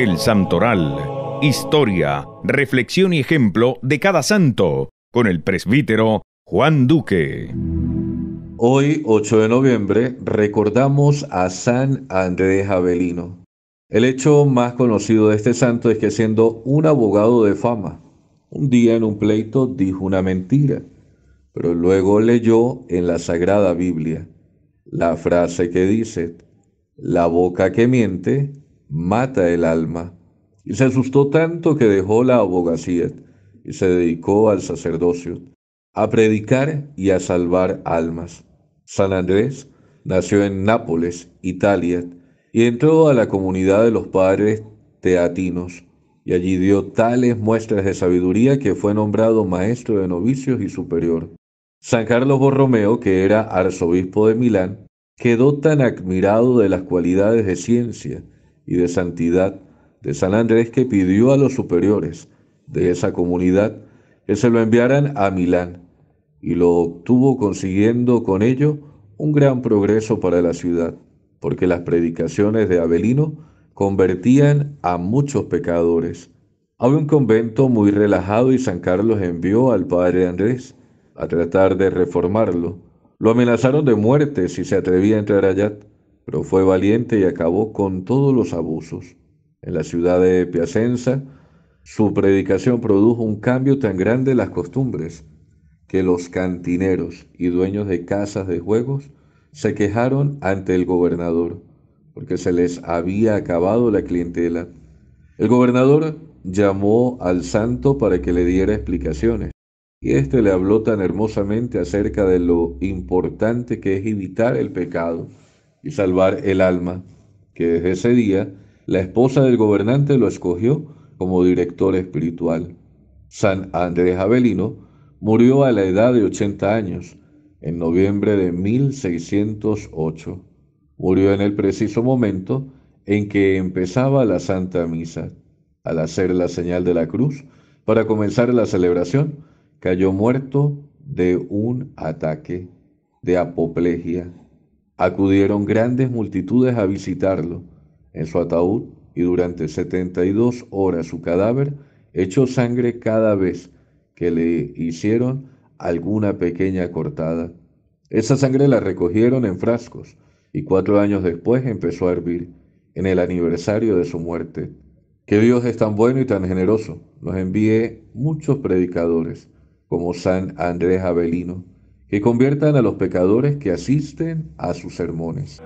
El Santoral. Historia, reflexión y ejemplo de cada santo, con el presbítero Juan Duque. Hoy, 8 de noviembre, recordamos a San Andrés Avelino. El hecho más conocido de este santo es que siendo un abogado de fama, un día en un pleito dijo una mentira, pero luego leyó en la Sagrada Biblia la frase que dice, la boca que miente mata el alma. Y se asustó tanto que dejó la abogacía y se dedicó al sacerdocio, a predicar y a salvar almas. San Andrés nació en Nápoles, Italia, y entró a la comunidad de los padres teatinos, y allí dio tales muestras de sabiduría que fue nombrado maestro de novicios y superior. San Carlos Borromeo, que era arzobispo de Milán, quedó tan admirado de las cualidades de ciencia, y de santidad de San Andrés que pidió a los superiores de esa comunidad que se lo enviaran a Milán y lo obtuvo consiguiendo con ello un gran progreso para la ciudad, porque las predicaciones de Abelino convertían a muchos pecadores. Había un convento muy relajado y San Carlos envió al padre Andrés a tratar de reformarlo. Lo amenazaron de muerte si se atrevía a entrar allá pero fue valiente y acabó con todos los abusos. En la ciudad de Piacenza, su predicación produjo un cambio tan grande en las costumbres que los cantineros y dueños de casas de juegos se quejaron ante el gobernador, porque se les había acabado la clientela. El gobernador llamó al santo para que le diera explicaciones, y éste le habló tan hermosamente acerca de lo importante que es evitar el pecado y salvar el alma, que desde ese día la esposa del gobernante lo escogió como director espiritual. San Andrés Avelino murió a la edad de 80 años, en noviembre de 1608. Murió en el preciso momento en que empezaba la Santa Misa. Al hacer la señal de la cruz, para comenzar la celebración, cayó muerto de un ataque de apoplejía acudieron grandes multitudes a visitarlo en su ataúd y durante 72 horas su cadáver echó sangre cada vez que le hicieron alguna pequeña cortada. Esa sangre la recogieron en frascos y cuatro años después empezó a hervir en el aniversario de su muerte. Que Dios es tan bueno y tan generoso, nos envíe muchos predicadores como San Andrés Avelino que conviertan a los pecadores que asisten a sus sermones.